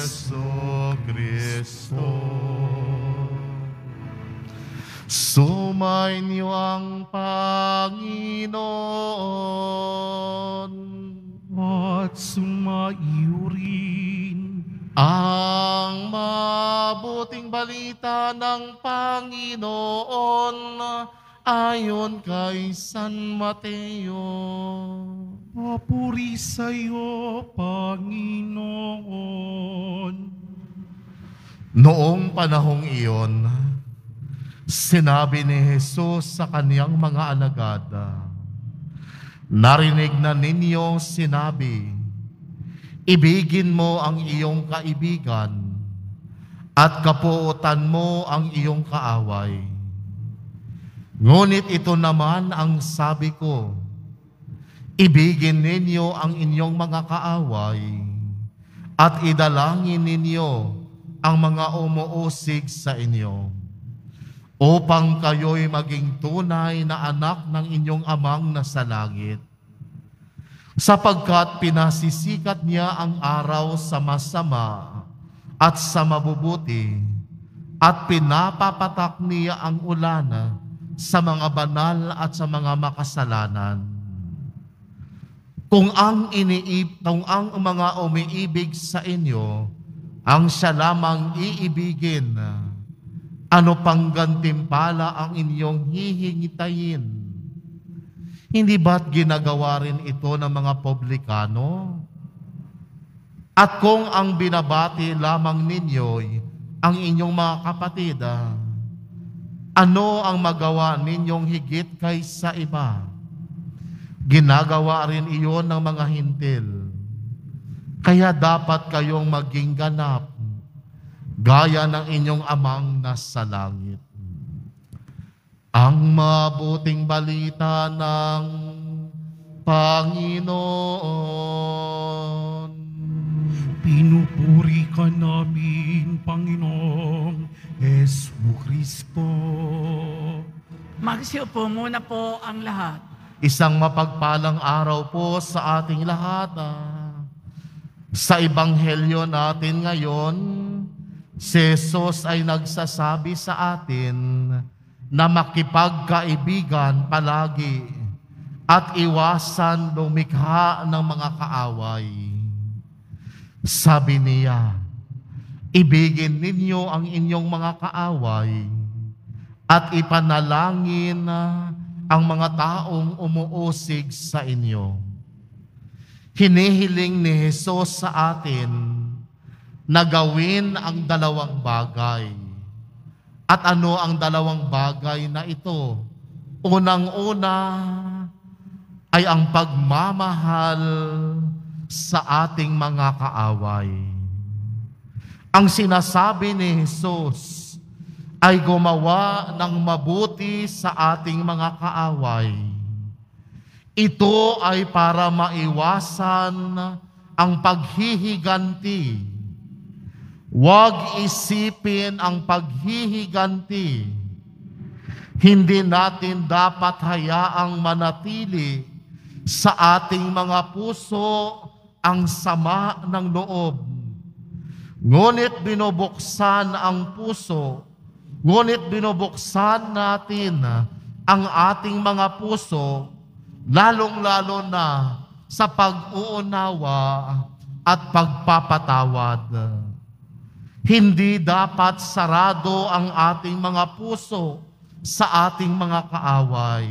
Gesù Cristo. niyo ang Panginoon at sumaiyo rin ang mabuting balita ng Panginoon ayon kay San Mateo. Papuri sa iyo, Panginoon. Noong panahong iyon, sinabi ni Jesus sa kaniyang mga alagad, Narinig na ninyo sinabi, Ibigin mo ang iyong kaibigan at kapuotan mo ang iyong kaaway. Ngunit ito naman ang sabi ko, Ibigin ninyo ang inyong mga kaaway at idalangin ninyo ang mga umuusig sa inyo upang kayo'y maging tunay na anak ng inyong amang nasa langit sapagkat pinasisikat niya ang araw sa masama at sa mabubuti at pinapapatak niya ang ulan sa mga banal at sa mga makasalanan kung ang iniib, kung ang mga umiibig sa inyo, ang siya lamang iibigin, ano pang gantimpala ang inyong hihingitayin? Hindi ba't ginagawa rin ito ng mga publikano? At kung ang binabati lamang ninyo'y ang inyong mga kapatid, ano ang magawa ninyong higit kaysa iba? Ginagawa rin iyon ng mga hintil. Kaya dapat kayong maging ganap gaya ng inyong amang nasa langit. Ang mabuting balita ng Panginoon. Pinupuri ka namin, Panginoong Yesu Kristo. Magsiupo muna po ang lahat. Isang mapagpalang araw po sa ating lahat. Ah. Sa Ebanghelyo natin ngayon, si Jesus ay nagsasabi sa atin na makipagkaibigan palagi at iwasan lumikha ng mga kaaway. Sabi niya, ibigin ninyo ang inyong mga kaaway at ipanalangin na ang mga taong umuusig sa inyo. Hinihiling ni Jesus sa atin na gawin ang dalawang bagay. At ano ang dalawang bagay na ito? Unang-una ay ang pagmamahal sa ating mga kaaway. Ang sinasabi ni Jesus, ay gumawa ng mabuti sa ating mga kaaway. Ito ay para maiwasan ang paghihiganti. Huwag isipin ang paghihiganti. Hindi natin dapat hayaang manatili sa ating mga puso ang sama ng loob. Ngunit binubuksan ang puso Ngunit binubuksan natin ang ating mga puso, lalong-lalo na sa pag-uunawa at pagpapatawad. Hindi dapat sarado ang ating mga puso sa ating mga kaaway.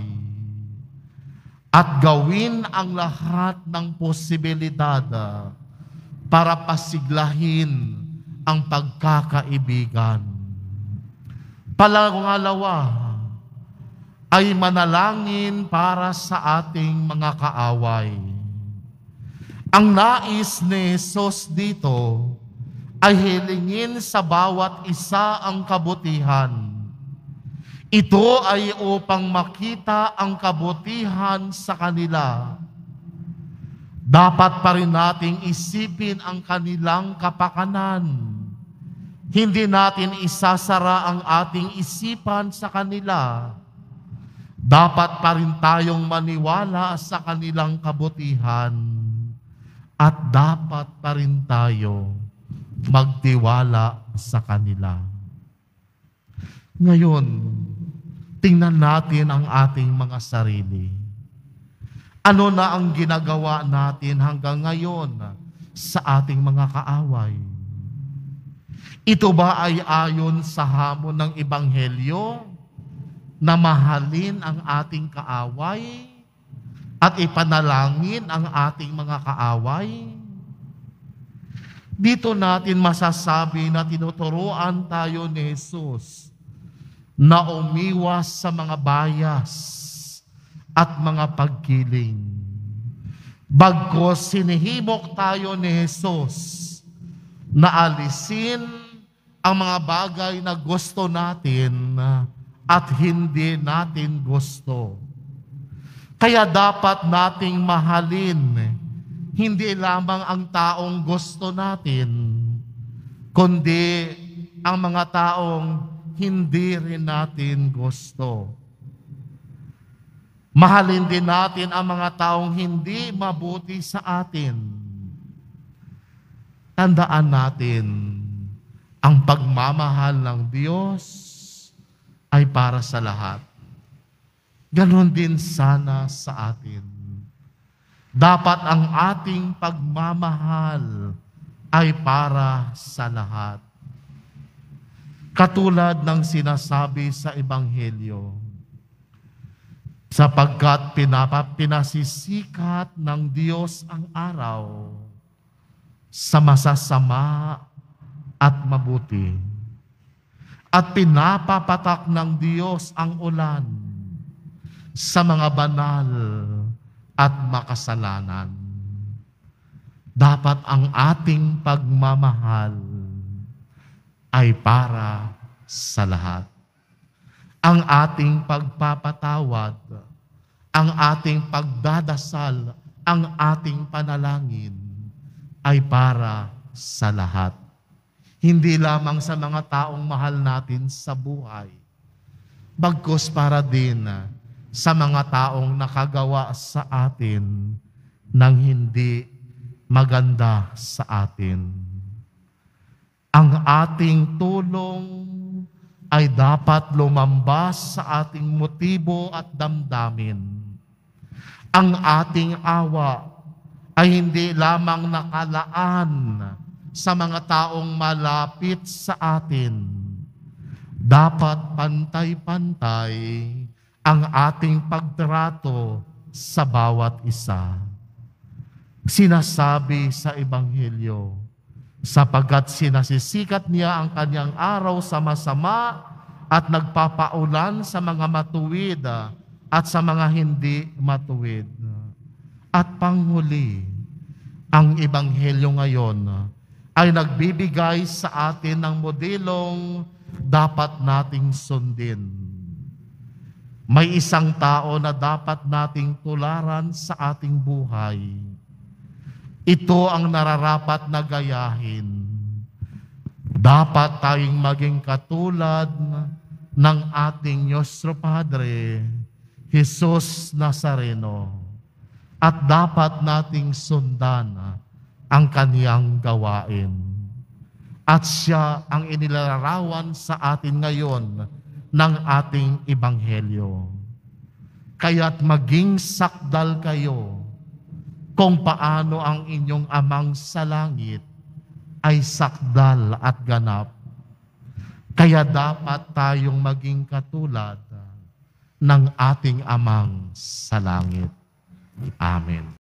At gawin ang lahat ng posibilidad para pasiglahin ang pagkakaibigan Palangalawa ay manalangin para sa ating mga kaaway. Ang nais ni Jesus dito ay hilingin sa bawat isa ang kabutihan. Ito ay upang makita ang kabutihan sa kanila. Dapat pa rin nating isipin ang kanilang kapakanan hindi natin isasara ang ating isipan sa kanila. Dapat pa rin tayong maniwala sa kanilang kabutihan at dapat pa rin tayo magtiwala sa kanila. Ngayon, tingnan natin ang ating mga sarili. Ano na ang ginagawa natin hanggang ngayon sa ating mga kaaway? Ito ba ay ayon sa hamon ng Ebanghelyo na mahalin ang ating kaaway at ipanalangin ang ating mga kaaway? Dito natin masasabi na tinuturuan tayo ni Jesus na umiwas sa mga bias at mga pagkiling. Bagkos sinihibok tayo ni Jesus na alisin ang mga bagay na gusto natin at hindi natin gusto. Kaya dapat nating mahalin hindi lamang ang taong gusto natin, kundi ang mga taong hindi rin natin gusto. Mahalin din natin ang mga taong hindi mabuti sa atin. Tandaan natin, ang pagmamahal ng Diyos ay para sa lahat. Ganon din sana sa atin. Dapat ang ating pagmamahal ay para sa lahat. Katulad ng sinasabi sa Ebanghelyo, sapagkat pinapa, pinasisikat ng Diyos ang araw sa masasama at mabuti. At pinapapatak ng Diyos ang ulan sa mga banal at makasalanan. Dapat ang ating pagmamahal ay para sa lahat. Ang ating pagpapatawad, ang ating pagdadasal, ang ating panalangin ay para sa lahat hindi lamang sa mga taong mahal natin sa buhay, bagkus para din sa mga taong nakagawa sa atin ng hindi maganda sa atin. Ang ating tulong ay dapat lumambas sa ating motibo at damdamin. Ang ating awa ay hindi lamang nakalaan sa mga taong malapit sa atin. Dapat pantay-pantay ang ating pagtrato sa bawat isa. Sinasabi sa Ebanghelyo, sapagkat sinasisikat niya ang kanyang araw sa masama at nagpapaulan sa mga matuwid at sa mga hindi matuwid. At panghuli, ang Ebanghelyo ngayon ay nagbibigay sa atin ng modelong dapat nating sundin. May isang tao na dapat nating tularan sa ating buhay. Ito ang nararapat na gayahin. Dapat tayong maging katulad ng ating Nostro Padre, Jesus Nazareno. At dapat nating sundan ang kaniyang gawain. At siya ang inilalarawan sa atin ngayon ng ating Ibanghelyo. Kaya't maging sakdal kayo kung paano ang inyong amang sa langit ay sakdal at ganap. Kaya dapat tayong maging katulad ng ating amang sa langit. Amen.